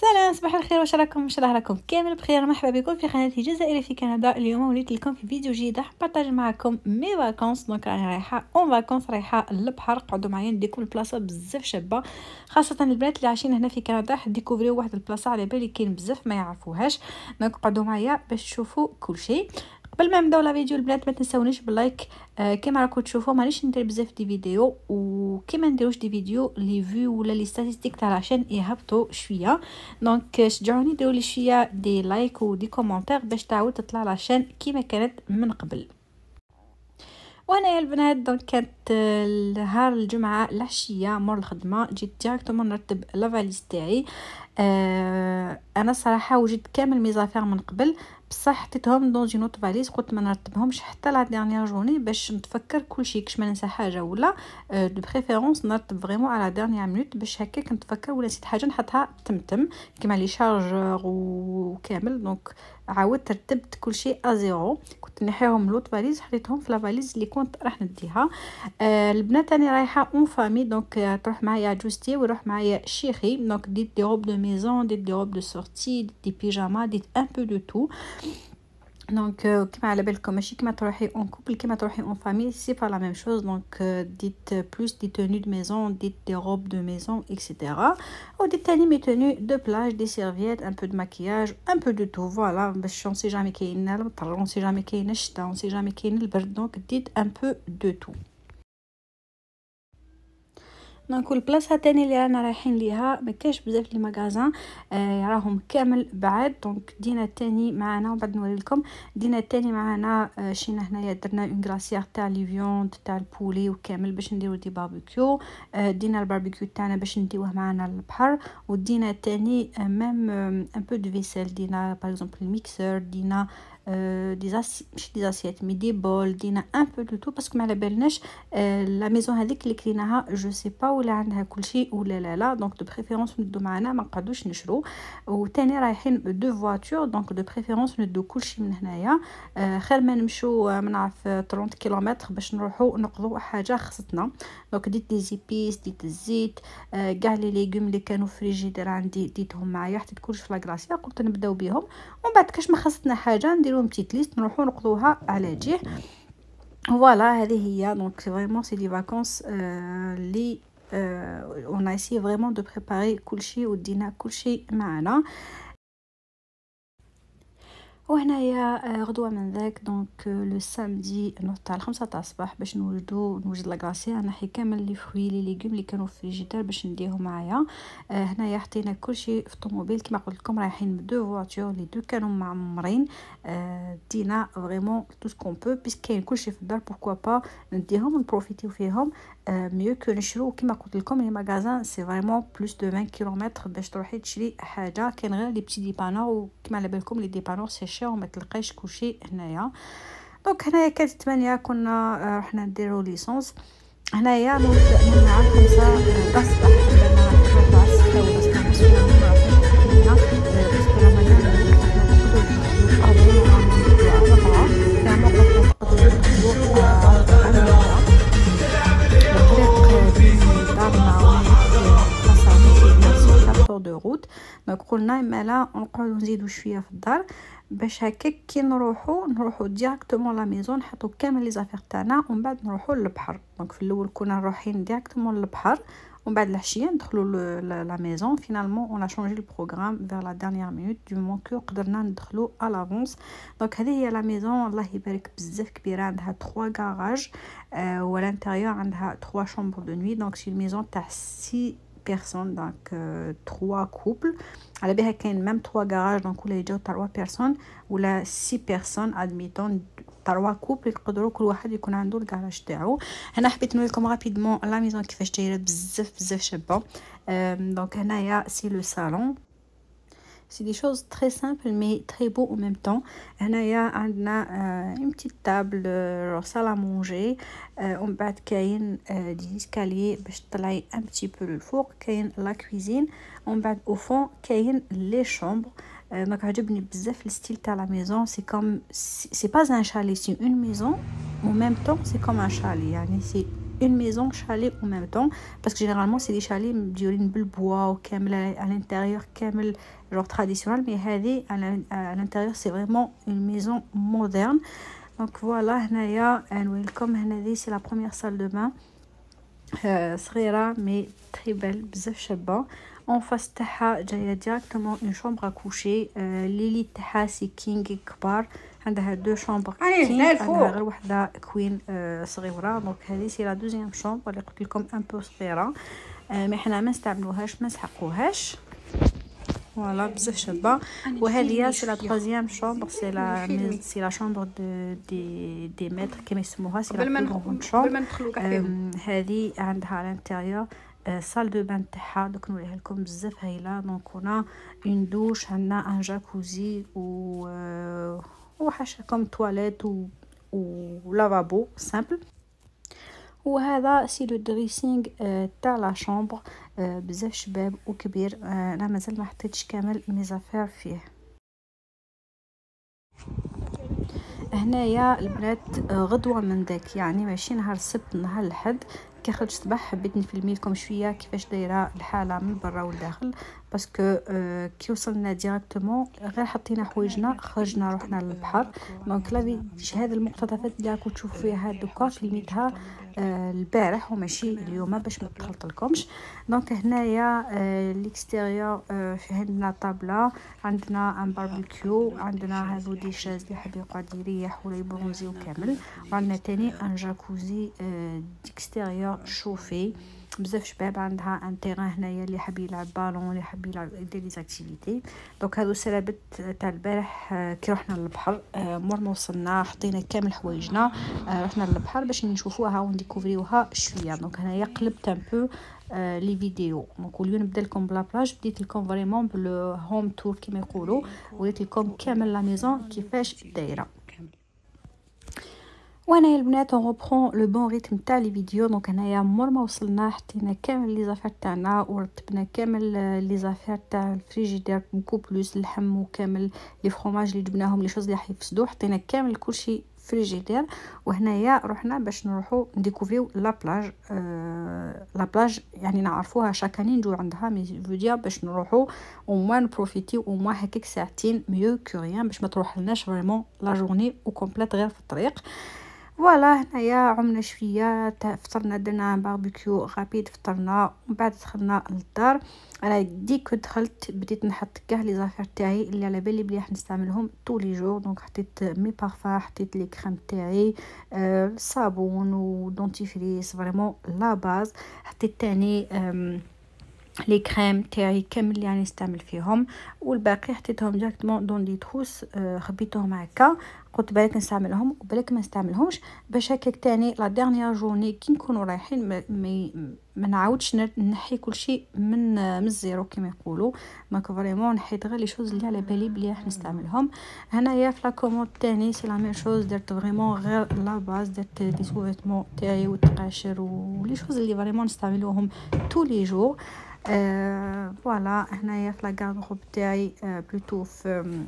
سلام صباح الخير واش راكم واش راكم كامل بخير مرحبا بكم في قناتي جزائري في كندا اليوم وليت لكم في فيديو جديد راح نبارطاج معكم مي فاكونس دونك راني رايحه اون فاكونس رايحه للبحر قعدوا معايا نديكم البلاصه بزاف شابه خاصه البنات اللي عايشين هنا في كندا راح ديكوفريو واحد البلاصه على بالي كاين بزاف ما يعرفوهاش دونك قعدوا معايا باش تشوفوا كل شيء قبل ما نبداو لا فيديو البنات ما تنساونيش باللايك آه كما راكم تشوفوا مانيش ندير بزاف دي فيديو وكيما نديروش دي فيديو لي فيو ولا لي ستاتستيك تاع لاشين يهبطوا شويه دونك euh، شجعوني ديروا لي شويه دي لايك ودي كومونتير باش تعاود تطلع لاشين كيما كانت من قبل يا البنات دونك كانت آه، نهار الجمعه العشيه مور الخدمه جيت ديريكتومون نرتب لافاليز تاعي آه انا صراحه وجدت كامل ميزافير من قبل بصح حطيتهم دون جي نوت فاليز قلت ما نرتبهمش حتى لا ديرنيير جورني باش نتفكر كلشي كش ما ننسى حاجه ولا دو آه، بريفيرونس نرتب فريمون على ديرنيير مينوت باش هكاك نتفكر ولا نسيت حاجه نحطها تمتم كيما لي شارجور وكامل دونك عاودت رتبت كل شيء ازيرو كنت نحيهم لوط فاليز حطيتهم في لافاليز اللي كنت راح نديها آه البنات راني رايحه اون فامي دونك آه، تروح معايا جوستي ويروح معايا شيخي دونك ديت دي روب دو ميزون ديت دي روب دو سورتي ديت دي بيجاما ديت ان بو دو تو donc euh, ma la belle comme chic en couple ma tu en famille c'est pas la même chose donc euh, dites plus des tenues de maison dites des robes de maison etc ou des tenues mes tenues de plage des serviettes un peu de maquillage un peu de tout voilà on sait jamais qu'il y a on sait jamais qu'il y a on sait jamais qu'il y a donc dites un peu de tout دونك البلاصه تاني اللي رانا رايحين ليها ما كاش بزاف لي ماغازان آه راهم كامل بعاد دونك دينا التاني معانا وبعد نوري لكم دينا التاني معانا آه شينا هنايا درنا اون غلاسيير تاع لي فيوند تاع البولي وكامل باش نديرو دي باربيكيو آه دينا الباربيكيو تاعنا باش نديوه معانا للبحر ودينا التاني آه ميم ان بو دو فيسيل دينا باغ اكزومبل الميكسر دينا ديزاسي ماشي دي مي دي بول دينا ان بو دو تو باسكو ما على بالناش لا ميزون هذيك اللي كليناها جو سي با ولا عندها كل شيء ولا لا لا دونك دو بريفيرونس ندو معنا ما نقعدوش نشرو وثاني رايحين دو فواتور دونك دو بريفيرونس ندو كل شيء من هنايا خير ما نمشو ما نعرف 30 كيلومتر باش نروحو نقضوا حاجه خصتنا دونك ديت دي زيبيس ديت الزيت كاع لي ليغوم اللي كانوا فريجيدير عندي ديتهم معايا حتى كلش في لا قلت نبداو بهم ومن بعد كاش ما خصتنا حاجه نديرو petite liste nous allons une voilà donc vraiment c'est des vacances euh، euh، on a essayé vraiment de préparer coucher ou dina coucher mana وهنايا آه، غدوه من ذاك دونك لو سامدي نوض تاع الخمسة تاع الصباح باش نوجدو نوجد لاكلاسي انا حي كامل لي فروي لي ليغوم لي كانوا في الجدار باش نديهم معايا آه، هنايا حطينا كلشي في الطوموبيل كيما قلت لكم رايحين بدو فواتور لي دو كانوا معمرين آه، دينا فريمون تو سكون بو بيس كاين كلشي في الدار بوركوا با نديهم ونبروفيتيو فيهم ميو كو نشرو كيما قلت لكم لي ماغازان سي فريمون بلوس دو 20 كيلومتر باش تروحي تشري حاجه كاين غير لي بتي ديبانور وكيما على بالكم لي ديبانور سي كوشي وما تلقايش كوشي هنايا دونك هنايا كانت 8 كنا آه، رحنا نديرو ليسونس هنايا نبدا من الساعه 5 الصباح دونك قلنا مالا نقعدو نزيدو شويه في الدار باش هكاك كي نروحو نروحو ديريكتومون لا ميزون نحطو كامل لي زافير تاعنا ومن بعد نروحو للبحر دونك في الاول كنا رايحين ديريكتومون للبحر ومن بعد العشيه ندخلو لا ميزون فينالمون اون شونجي البروغرام فيغ لا دانيير مينوت دو مون كو قدرنا ندخلو ا لافونس دونك هذه هي لا ميزون الله يبارك بزاف كبيره عندها 3 كراج آه ولا انتيريور عندها 3 شومبر دو نوي دونك سي ميزون تاع 6 بيرسون دونك تخوا كوبل على بها كاين ميم تخوا كراج دونك ولا يجاو تروا بيرسون ولا سي بيرسون ادميتون تروا كوبل يقدروا كل واحد يكون عنده الكراج تاعو هنا حبيت نوريكم رابيدمون لا ميزون كيفاش دايره بزاف بزاف شابه دونك هنايا سي لو صالون C'est des choses très simples mais très beaux en même temps. On a euh, une petite table, une euh, salle à manger. On euh, a des escaliers pour bah, un petit peu le four. a la cuisine. On bat au fond les chambres. Donc, beaucoup le style de la maison. C'est comme, c'est pas un chalet, c'est une maison. En même temps, c'est comme un chalet une maison chalet en même temps parce que généralement c'est des chalets une bulle bois ou à l'intérieur genre traditionnel mais à l'intérieur c'est vraiment une maison moderne donc voilà هنايا and welcome c'est la première salle de bain euh, sera mais très belle اون فاس تاعها جايه ديراكتومون اون شومبر كوشي لي ليلي تاعها سي كينغ كبار عندها دو شومبر كينغ عندها غير وحده كوين صغيره دونك هذه سي لا دوزيام شومبر اللي قلت لكم ان بو صغيره مي حنا ما نستعملوهاش ما نسحقوهاش فوالا بزاف شابه وهذه سي لا تروزيام شومبر سي لا سي لا شومبر دو دي دي متر كيما يسموها سي لا بلو شومبر هذه عندها لانتيريور سال دو بان تاعها دوك نوريها لكم بزاف هايله دونك هنا اون دوش عندنا ان جاكوزي و وحاشاكم تواليت و لافابو سامبل وهذا سي لو دريسينغ تاع لا شومبر بزاف شباب وكبير انا مازال ما حطيتش كامل ميزافير فيه هنايا البنات غدوه من داك يعني ماشي نهار السبت نهار الحد كي خرجت صباح حبيت نفلمي لكم شويه كيفاش دايره الحاله من برا والداخل باسكو كي وصلنا ديريكتومون غير حطينا حوايجنا خرجنا رحنا للبحر دونك لا في هذه المقتطفات اللي راكم تشوفوا فيها دوكا فيلميتها البارح وماشي اليوم باش ما تخلط لكمش دونك هنايا ليكستيريور في عندنا طابله عندنا ان باربيكيو عندنا هادو دي شاز اللي حاب يقعد يريح ولا يبرونزيو كامل وعندنا تاني ان جاكوزي ديكستيريور شوفي بزاف شباب عندها ان تيران هنايا اللي حاب يلعب بالون اللي حاب يلعب يدير لي زاكتيفيتي دونك هادو سلابت تاع البارح آه، كي رحنا للبحر مور آه، ما وصلنا حطينا كامل حوايجنا آه، رحنا للبحر باش نشوفوها ونديكوفريوها شويه دونك هنايا قلبت ان بو لي فيديو دونك اليوم نبدا لكم بلا بلاج بديت لكم فريمون بلو هوم تور كيما يقولوا وريت لكم كامل لا ميزون كيفاش دايره يا البنات غنبرون لو بون ريتم تاع لي فيديو دونك هنايا مور ما وصلنا حطينا كامل لي زافير تاعنا ورتبنا كامل لي زافير تاع الفريجيدير كوكو بلوس اللحم وكامل لي فروماج اللي جبناهم لي شوز اللي حيفسدو حطينا كامل كلشي فريجيدير وهنايا رحنا باش نروحو نديكوفيو لا بلاج آه، لا بلاج يعني نعرفوها شاكاني نجو عندها مي فوديا باش نروحو او موان بروفيتي او موان هكاك ساعتين ميو كو باش ما تروحلناش فريمون لا جورني او كومبليت غير في الطريق فوالا هنايا عملنا شويه تاع فطرنا درنا باربيكيو غابيد فطرنا ومن بعد دخلنا للدار انا ديك دخلت بديت نحط كاع لي زافير تاعي اللي على بالي بلي راح نستعملهم طول لي جور دونك حطيت مي بارفا حطيت لي كريم تاعي آه الصابون ودونتيفريس فريمون لا باز حطيت تاني لي كريم تاعي كامل اللي راني نستعمل فيهم والباقي حطيتهم ديريكتومون دون لي تروس خبيتهم هكا قلت بالك نستعملهم وبالك ما نستعملهمش باش هكاك تاني لا ديرنيير جورني كي نكونوا رايحين ما, ما نعاودش نحي كل شيء من من الزيرو كما يقولوا ماك فريمون نحيت غير لي شوز اللي على بالي بلي راح نستعملهم هنايا في لا كوموند تاني سي لا ميم شوز درت فريمون غير لا باز درت لي سوفيتمون تاعي والتقاشر ولي شوز اللي فريمون نستعملوهم تو لي جور فوالا هنايا في لا غاردروب تاعي بلوتو euh، في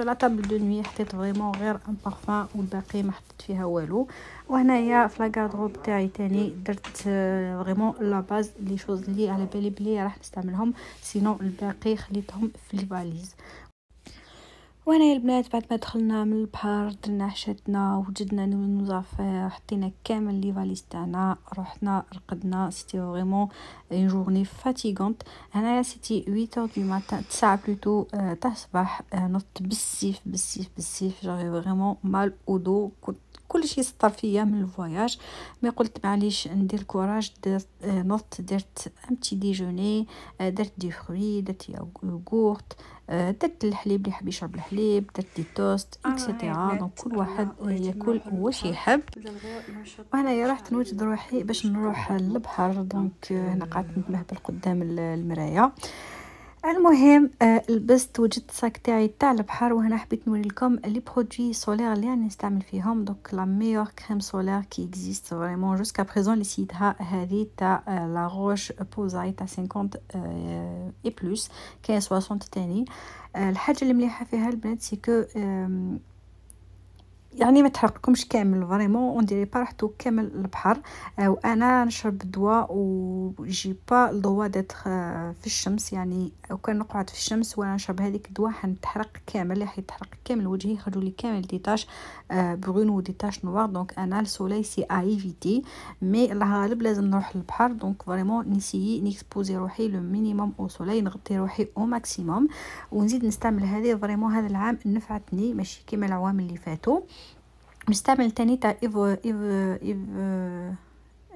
لا طابل دو نوي حطيت فريمون غير ان بارفان والباقي ما حطيت فيها والو وهنايا في غاردروب تاعي تاني درت فريمون لا باز لي شوز لي على بالي بلي راح نستعملهم سينو الباقي خليتهم في الفاليز وانا البنات بعد ما دخلنا من البحر درنا حشاتنا وجدنا نوزافير حطينا كامل لي فاليز تاعنا رحنا رقدنا سيتي فريمون اون جورني فاتيغونت هنايا سيتي 8 دو ماتان 9 بلوتو تاع الصباح آه، نط بالسيف بالسيف بالسيف جافي فريمون مال اودو كنت كلشي سطر فيا من الفواياج مي قلت معليش ندير كوراج درت آه، نوضت درت امتي آه، ديجوني درت دي فروي درت يوغورت آه، درت الحليب اللي حبي يشرب الحليب درت دي توست اكسيتيرا دونك كل واحد ياكل واش يحب يا رحت نوجد روحي باش نروح للبحر دونك هنا قعدت نتمهبل قدام المرايه المهم آه، لبست وجدت ساك تاعي تاع البحر وهنا حبيت نوري لكم لي برودوي سولير اللي راني نستعمل فيهم دونك لا ميور كريم سولير كي اكزيست فريمون جوسكا بريزون لي سيتها هذه تاع لا روش بوزاي تاع 50 اي بلوس كاين 60 تاني آه، الحاجه اللي مليحه فيها البنات سي كو يعني ما تحرقكمش كامل فريمون ونديري با راحتو كامل البحر آه، وانا نشرب دواء وجي با الضوا داتر آه، في الشمس يعني وكان نقعد في الشمس وانا نشرب هذيك الدواء حنتحرق كامل راح يتحرق كامل وجهي يخرجوا لي كامل دي تاش برون وديتاش تاش نوار دونك انا السولاي سي ايفيتي مي الغالب لازم نروح للبحر دونك فريمون نسيي نيكسبوزي روحي لو مينيموم او سولاي نغطي روحي او ماكسيموم ونزيد نستعمل هذه فريمون هذا العام نفعتني ماشي كيما العوام اللي فاتوا نستعمل تاني تاع إيفو ايف ايف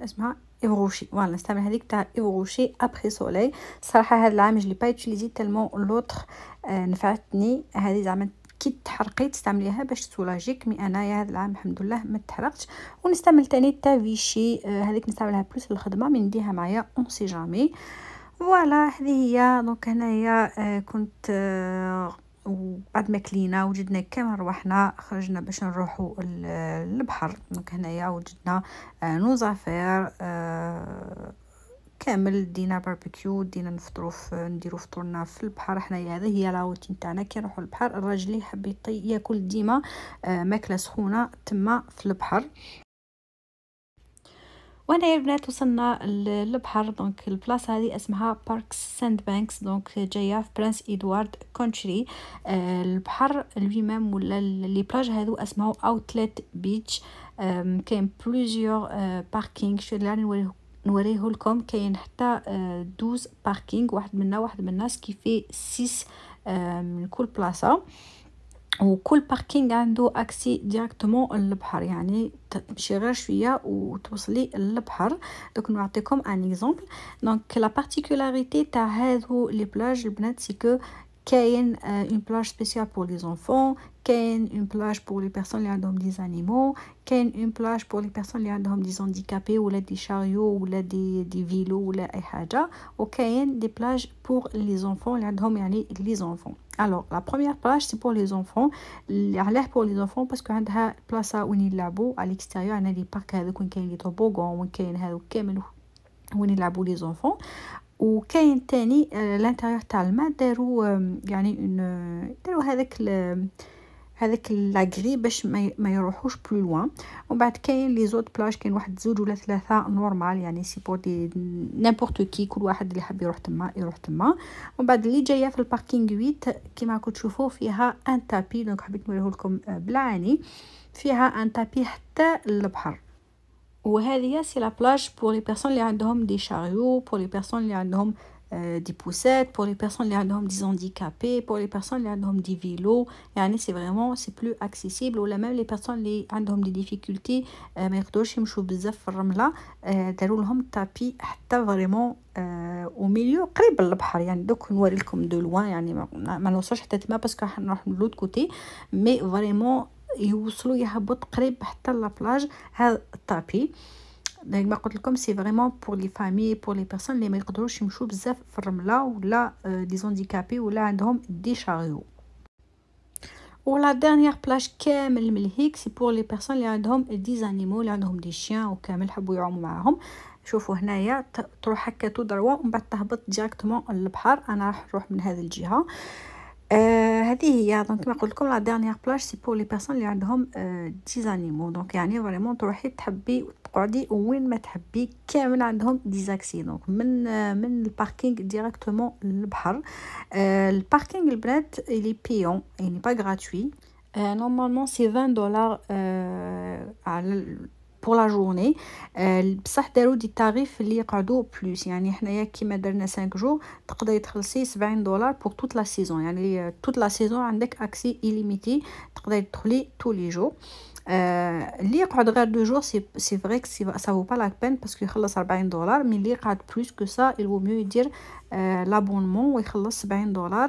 اسمها إيفروشي فوالا نستعمل هذيك تاع إيفروشي أبخي سولي صراحة هاد العام جلي با يوتيليزي تالمون لوتر نفعتني هذه زعما كي تحرقي تستعمليها باش تسولاجيك مي انايا هذا العام الحمد لله ما تحرقتش ونستعمل تاني تاع فيشي آه هذيك نستعملها بلوس للخدمه الخدمه مي نديها معايا اون سي جامي فوالا هذه هي دونك هنايا آه، كنت آه وبعد ما كلينا وجدنا كامل رواحنا خرجنا باش نروحوا للبحر دونك هنايا وجدنا آه، نوزافير آه، كامل دينا باربيكيو دينا نفطرو في نديرو فطورنا في البحر حنايا هذه هي لاوتين تاعنا كي نروحو البحر الراجل اللي يحب ياكل ديما آه، ماكله سخونه تما في البحر وانا يا البنات وصلنا للبحر دونك البلاصه هذه اسمها بارك ساند بانكس دونك جايه في برانس ادوارد كونتري البحر lui même ولا لي بلاج هذو اسمه اوتليت بيتش كاين بلوزيور باركينغ آه، شو اللي نوريه نوريه لكم كاين حتى آه، دوز باركينغ واحد منا واحد منا الناس كيفي 6 من كل بلاصه ou tout le parking a accès directement au Il y a une chèvre qui suis là et tu vas aller donc nous un exemple. Donc la particularité de la les plages le c'est que y a euh, une plage spéciale pour les enfants une plage pour les personnes qui ont des animaux. une plage pour les personnes qui ont des handicapés ou des chariots ou des, vélos ou des haja. Ou une des plages pour les enfants les enfants. Alors, la première plage, c'est pour les enfants. L'air pour les enfants parce qu'on a place à un labo à l'extérieur. On a des parcs il y a des toboggans, a Il y a un labo les enfants. Ou Ken, Tani, euh, l'intérieur, Talma, euh, il y a une. Il y a هذاك لاغري باش ما يروحوش بلو لوان ومن بعد كاين لي زوت بلاج كاين واحد زوج ولا ثلاثه نورمال يعني سي بور دي نيمبورت كي كل واحد اللي حاب يروح تما يروح تما ومن بعد اللي جايه في الباركينغ 8 كيما راكم تشوفوا فيها ان تابي دونك حبيت نوريه لكم بلعاني فيها ان تابي حتى للبحر وهذه سي لا بلاج بور لي بيرسون اللي عندهم دي شاريو بور لي بيرسون اللي عندهم Euh, des poussettes, pour les personnes les ont des handicapés, pour les personnes les ont des vélos, et année c'est vraiment c'est plus accessible, ou là même les personnes les normes des difficultés, euh, mais quand je me suis là, d'ailleurs tapis, vraiment euh, au milieu, près de la mer, donc on voit comme de loin, malheureusement peut-être pas parce que on est de l'autre côté, mais vraiment ils sont là, près de la plage, tapis ديما قلت لكم سي فريمون بور لي فامي بور لي بيرسون لي ما يقدروش يمشوا بزاف في الرمله ولا لي آه، زونديكابي ولا عندهم دي شاريو و لا ديرنيير بلاج كامل ملهيك سي بور لي بيرسون لي عندهم دي زانيمو لي عندهم دي شيان وكامل حبوا يعوموا معاهم شوفوا هنايا تروح هكا تو دروا ومن بعد تهبط ديريكتومون للبحر انا راح نروح من هذه الجهه Euh, la dernière plage c'est pour les personnes qui ont des animaux donc, vraiment tu vas des habitué ou tu vas être ouin habitué, qui ont des accès. donc, du euh, parking directement le bar, euh, le parking il est payant, il n'est pas gratuit, normalement c'est 20$. dollars pour la journée. Le tarif lire plus, il y qui 5 jours, 6 20 dollars pour toute la saison. Toute la saison, on a accès illimité, tous les jours. Les euh, 4 deux jours, c'est vrai que ça ne vaut pas la peine parce que ça vaut 20 dollars, mais les plus que ça, il vaut mieux dire euh, l'abonnement, ça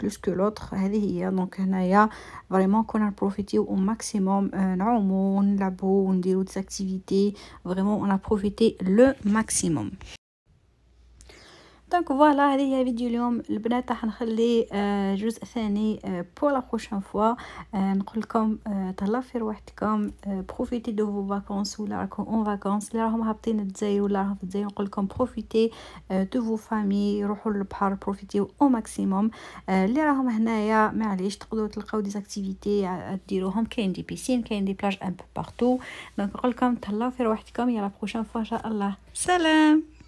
Plus que l'autre. donc Naya, vraiment qu'on a profité au maximum là au mont, la bonne des autres activités. Vraiment on a profité le maximum. دونك فوالا هذه هي فيديو اليوم البنات راح نخلي جزء ثاني بور لا بروشين فوا نقول لكم تهلاو في روحتكم بروفيتي دو فو فاكونس ولا راكم اون فاكونس اللي راهم هابطين الجزائر ولا راهم في الجزائر نقول لكم بروفيتي دو فو فامي روحوا للبحر بروفيتي او ماكسيموم اللي راهم هنايا معليش تقدروا تلقاو دي زاكتيفيتي ديروهم كاين دي بيسين كاين دي بلاج ان بو بارتو دونك نقول لكم تهلاو في روحتكم يلا بروشين فوا ان شاء الله سلام